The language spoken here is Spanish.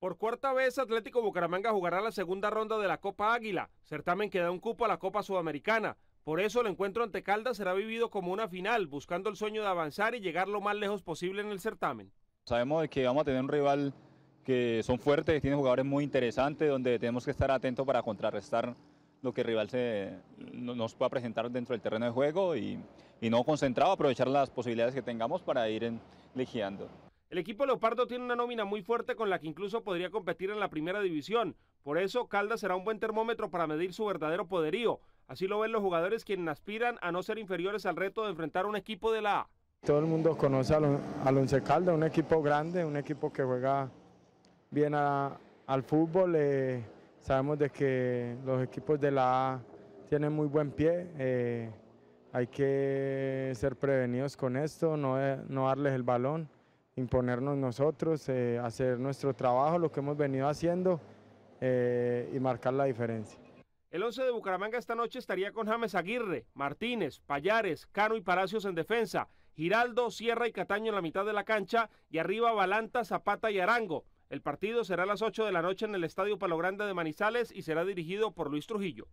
Por cuarta vez, Atlético Bucaramanga jugará la segunda ronda de la Copa Águila, certamen que da un cupo a la Copa Sudamericana. Por eso el encuentro ante Caldas será vivido como una final, buscando el sueño de avanzar y llegar lo más lejos posible en el certamen. Sabemos que vamos a tener un rival que son fuertes, tiene jugadores muy interesantes, donde tenemos que estar atentos para contrarrestar lo que el rival se, nos pueda presentar dentro del terreno de juego y, no concentrado, aprovechar las posibilidades que tengamos para ir en, el equipo Leopardo tiene una nómina muy fuerte con la que incluso podría competir en la primera división. Por eso, Caldas será un buen termómetro para medir su verdadero poderío. Así lo ven los jugadores quienes aspiran a no ser inferiores al reto de enfrentar un equipo de la A. Todo el mundo conoce a Lonce Calda, Caldas, un equipo grande, un equipo que juega bien al fútbol. Eh, sabemos de que los equipos de la A tienen muy buen pie. Eh, hay que ser prevenidos con esto, no, eh, no darles el balón imponernos nosotros, eh, hacer nuestro trabajo, lo que hemos venido haciendo eh, y marcar la diferencia. El 11 de Bucaramanga esta noche estaría con James Aguirre, Martínez, Payares, Cano y Palacios en defensa, Giraldo, Sierra y Cataño en la mitad de la cancha y arriba Balanta, Zapata y Arango. El partido será a las 8 de la noche en el Estadio Palo Grande de Manizales y será dirigido por Luis Trujillo.